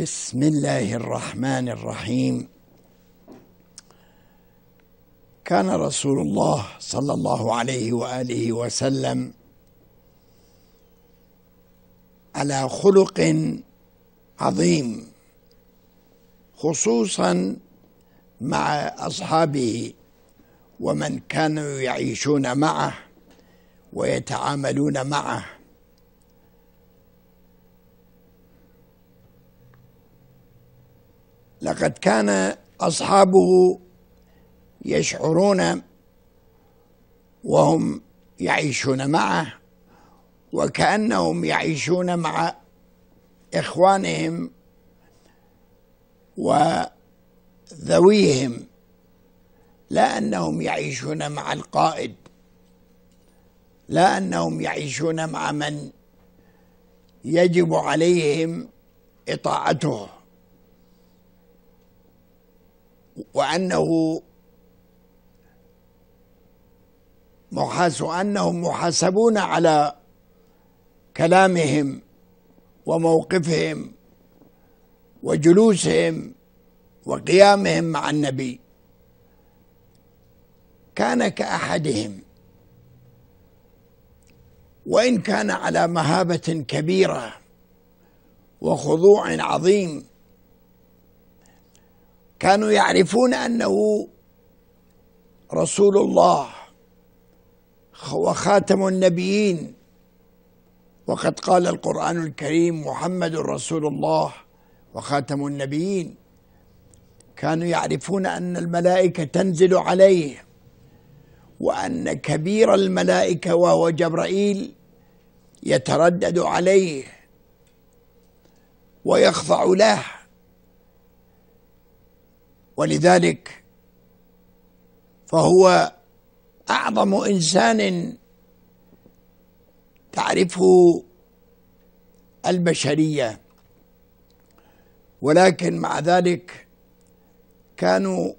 بسم الله الرحمن الرحيم كان رسول الله صلى الله عليه واله وسلم على خلق عظيم خصوصا مع اصحابه ومن كانوا يعيشون معه ويتعاملون معه لقد كان أصحابه يشعرون وهم يعيشون معه وكأنهم يعيشون مع إخوانهم وذويهم لا أنهم يعيشون مع القائد لا أنهم يعيشون مع من يجب عليهم إطاعته وأنه محاس أنهم محاسبون على كلامهم وموقفهم وجلوسهم وقيامهم مع النبي كان كأحدهم وإن كان على مهابة كبيرة وخضوع عظيم كانوا يعرفون انه رسول الله وخاتم النبيين وقد قال القران الكريم محمد رسول الله وخاتم النبيين كانوا يعرفون ان الملائكه تنزل عليه وان كبير الملائكه وهو جبرائيل يتردد عليه ويخضع له ولذلك فهو اعظم انسان تعرفه البشريه ولكن مع ذلك كانوا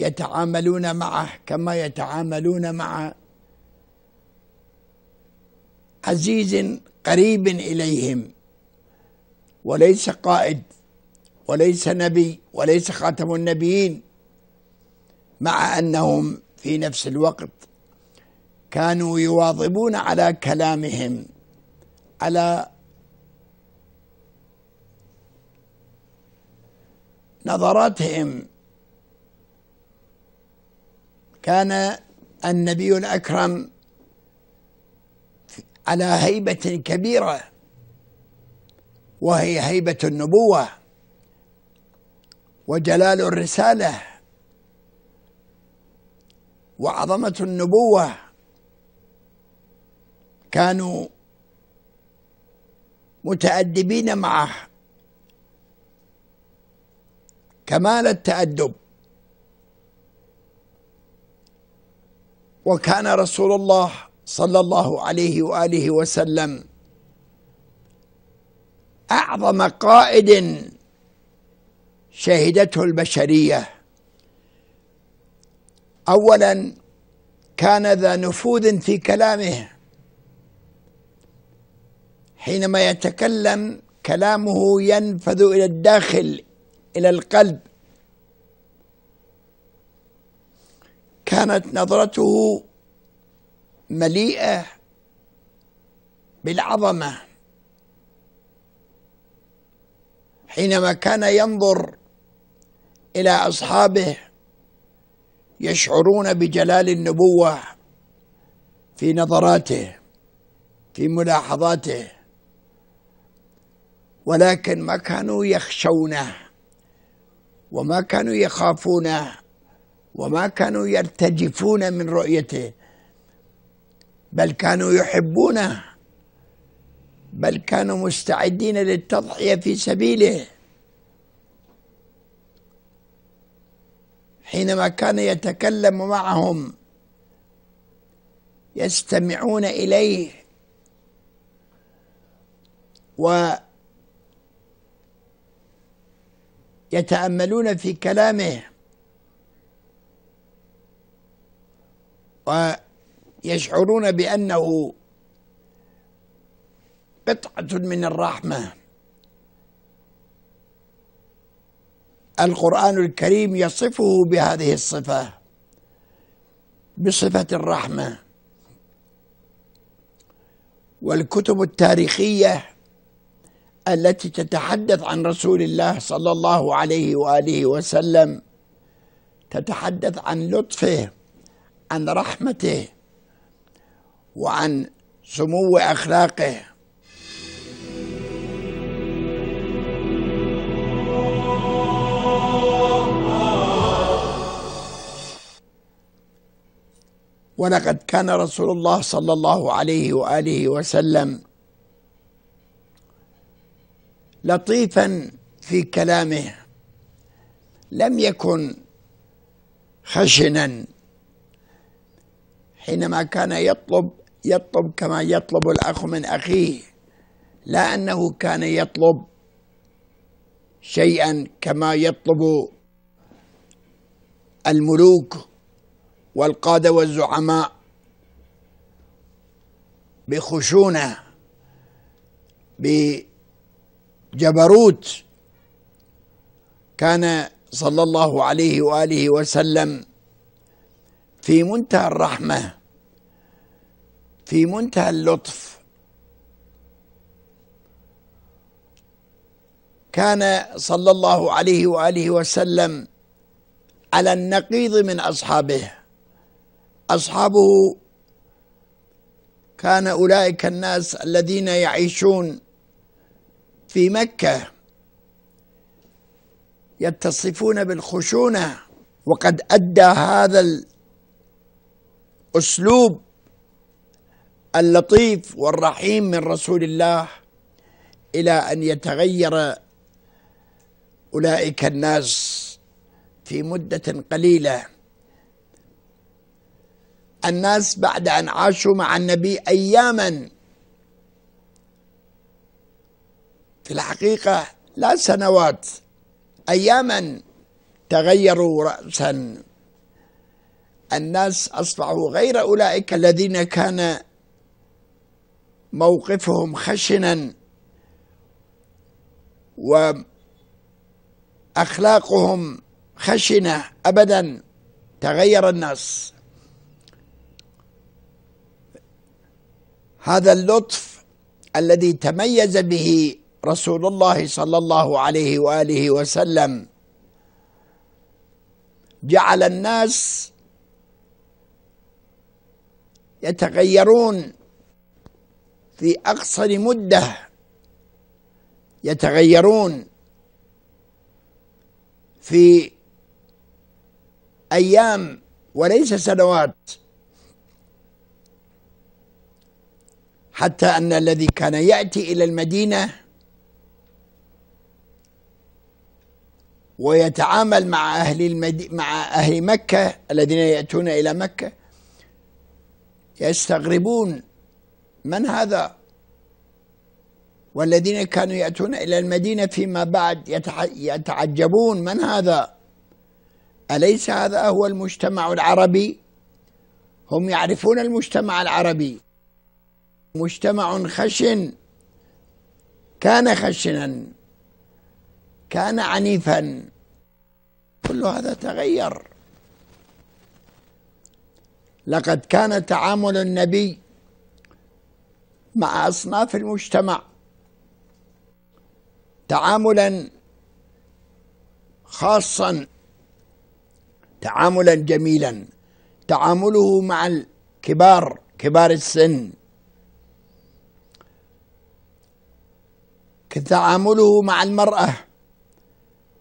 يتعاملون معه كما يتعاملون مع عزيز قريب اليهم وليس قائد وليس نبي وليس خاتم النبيين مع انهم في نفس الوقت كانوا يواظبون على كلامهم على نظراتهم كان النبي الاكرم على هيبه كبيره وهي هيبه النبوه وجلال الرسالة وعظمة النبوة كانوا متأدبين معه كمال التأدب وكان رسول الله صلى الله عليه وآله وسلم أعظم قائد شهدته البشرية أولا كان ذا نفوذ في كلامه حينما يتكلم كلامه ينفذ إلى الداخل إلى القلب كانت نظرته مليئة بالعظمة حينما كان ينظر الى اصحابه يشعرون بجلال النبوه في نظراته في ملاحظاته ولكن ما كانوا يخشونه وما كانوا يخافونه وما كانوا يرتجفون من رؤيته بل كانوا يحبونه بل كانوا مستعدين للتضحيه في سبيله حينما كان يتكلم معهم يستمعون إليه ويتأملون في كلامه ويشعرون بأنه قطعة من الرحمة القرآن الكريم يصفه بهذه الصفة بصفة الرحمة والكتب التاريخية التي تتحدث عن رسول الله صلى الله عليه وآله وسلم تتحدث عن لطفه عن رحمته وعن سمو أخلاقه ولقد كان رسول الله صلى الله عليه واله وسلم لطيفا في كلامه لم يكن خشنا حينما كان يطلب يطلب كما يطلب الاخ من اخيه لا انه كان يطلب شيئا كما يطلب الملوك والقادة والزعماء بخشونة بجبروت كان صلى الله عليه وآله وسلم في منتهى الرحمة في منتهى اللطف كان صلى الله عليه وآله وسلم على النقيض من أصحابه أصحابه كان أولئك الناس الذين يعيشون في مكة يتصفون بالخشونة وقد أدى هذا الأسلوب اللطيف والرحيم من رسول الله إلى أن يتغير أولئك الناس في مدة قليلة الناس بعد أن عاشوا مع النبي أياما في الحقيقة لا سنوات أياما تغيروا رأسا الناس أصبحوا غير أولئك الذين كان موقفهم خشنا وأخلاقهم خشنة أبدا تغير الناس هذا اللطف الذي تميز به رسول الله صلى الله عليه واله وسلم جعل الناس يتغيرون في اقصر مده يتغيرون في ايام وليس سنوات حتى أن الذي كان يأتي إلى المدينة ويتعامل مع أهل المد... مع أهل مكة الذين يأتون إلى مكة يستغربون من هذا والذين كانوا يأتون إلى المدينة فيما بعد يتح... يتعجبون من هذا أليس هذا هو المجتمع العربي هم يعرفون المجتمع العربي مجتمع خشن كان خشنا كان عنيفا كل هذا تغير لقد كان تعامل النبي مع اصناف المجتمع تعاملا خاصا تعاملا جميلا تعامله مع الكبار كبار السن كتعامله مع المرأة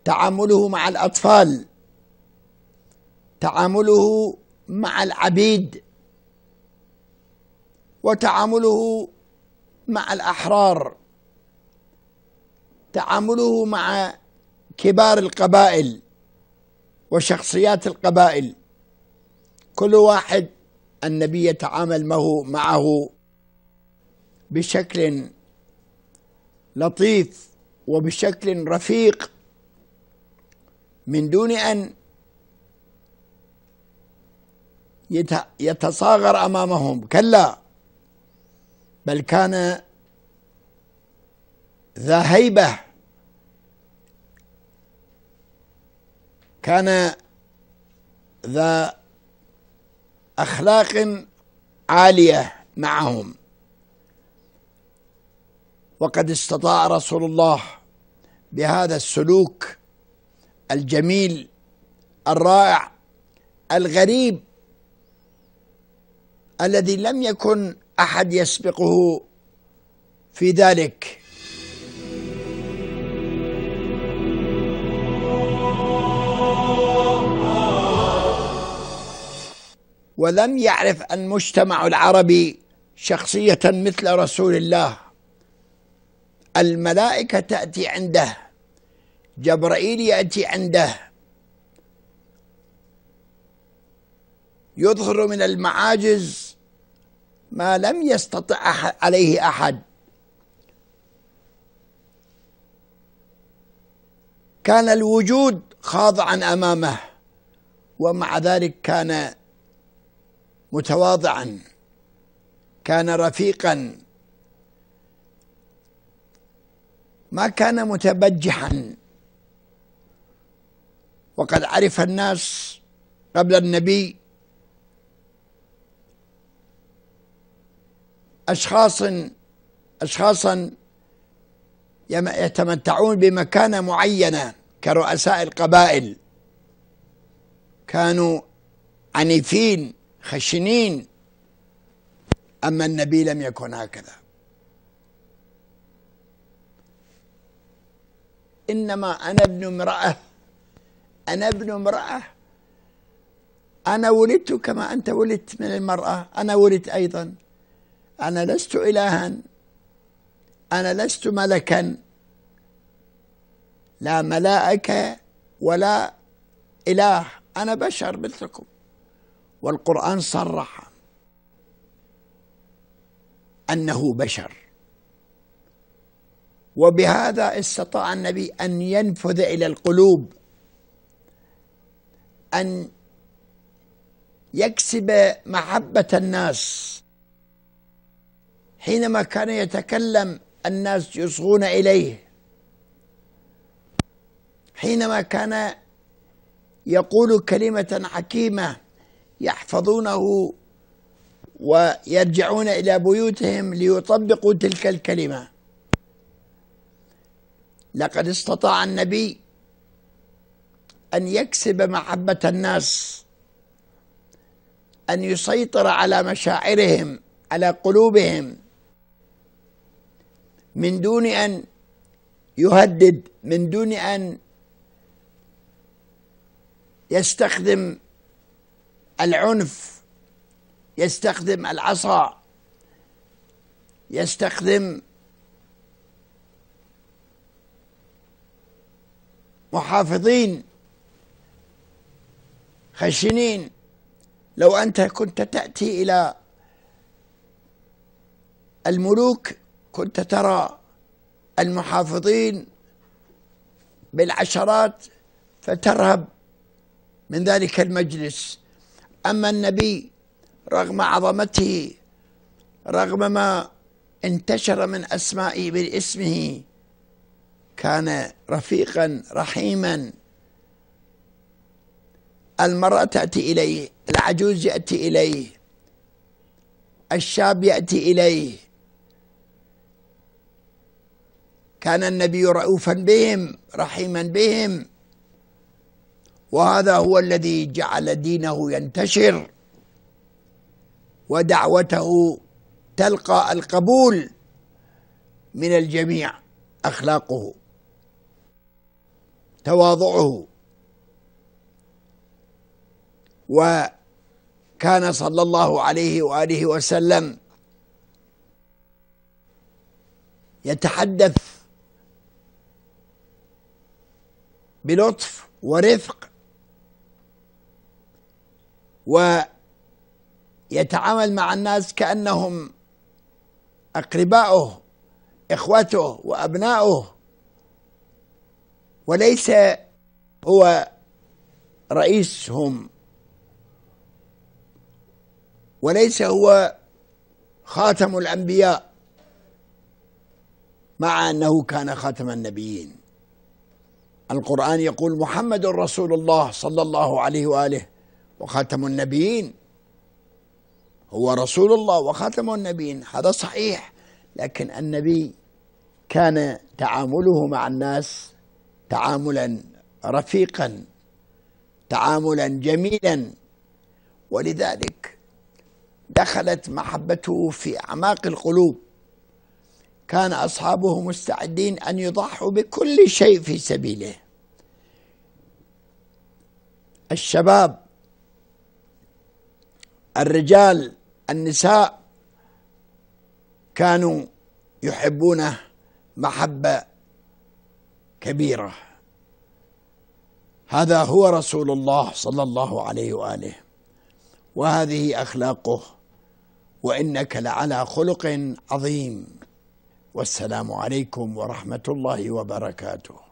تعامله مع الأطفال تعامله مع العبيد وتعامله مع الأحرار تعامله مع كبار القبائل وشخصيات القبائل كل واحد النبي يتعامل معه بشكل لطيف وبشكل رفيق من دون ان يتصاغر امامهم كلا بل كان ذا هيبه كان ذا اخلاق عاليه معهم وقد استطاع رسول الله بهذا السلوك الجميل الرائع الغريب الذي لم يكن احد يسبقه في ذلك ولم يعرف المجتمع العربي شخصيه مثل رسول الله الملائكة تأتي عنده جبرائيل يأتي عنده يظهر من المعاجز ما لم يستطع عليه أحد كان الوجود خاضعا أمامه ومع ذلك كان متواضعا كان رفيقا ما كان متبجحا وقد عرف الناس قبل النبي أشخاص أشخاصا يتمتعون بمكانة معينة كرؤساء القبائل كانوا عنيفين خشنين أما النبي لم يكن هكذا إنما أنا ابن امرأة أنا ابن امرأة أنا ولدت كما أنت ولدت من المرأة أنا ولدت أيضا أنا لست إلها أنا لست ملكا لا ملائكة ولا إله أنا بشر مثلكم والقرآن صرح أنه بشر وبهذا استطاع النبي أن ينفذ إلى القلوب أن يكسب محبة الناس حينما كان يتكلم الناس يصغون إليه حينما كان يقول كلمة حكيمة يحفظونه ويرجعون إلى بيوتهم ليطبقوا تلك الكلمة لقد استطاع النبي أن يكسب محبة الناس أن يسيطر على مشاعرهم على قلوبهم من دون أن يهدد من دون أن يستخدم العنف يستخدم العصا يستخدم محافظين خشنين لو أنت كنت تأتي إلى الملوك كنت ترى المحافظين بالعشرات فترهب من ذلك المجلس أما النبي رغم عظمته رغم ما انتشر من أسمائه باسمه كان رفيقا رحيما المرأة تأتي إليه العجوز يأتي إليه الشاب يأتي إليه كان النبي رؤوفا بهم رحيما بهم وهذا هو الذي جعل دينه ينتشر ودعوته تلقى القبول من الجميع أخلاقه تواضعه وكان صلى الله عليه واله وسلم يتحدث بلطف ورفق ويتعامل مع الناس كانهم اقرباؤه اخوته وابناؤه وليس هو رئيسهم وليس هو خاتم الأنبياء مع أنه كان خاتم النبيين القرآن يقول محمد رسول الله صلى الله عليه وآله وخاتم النبيين هو رسول الله وخاتم النبيين هذا صحيح لكن النبي كان تعامله مع الناس تعاملا رفيقا تعاملا جميلا ولذلك دخلت محبته في اعماق القلوب كان اصحابه مستعدين ان يضحوا بكل شيء في سبيله الشباب الرجال النساء كانوا يحبونه محبه كبيرة هذا هو رسول الله صلى الله عليه وآله وهذه أخلاقه وإنك لعلى خلق عظيم والسلام عليكم ورحمة الله وبركاته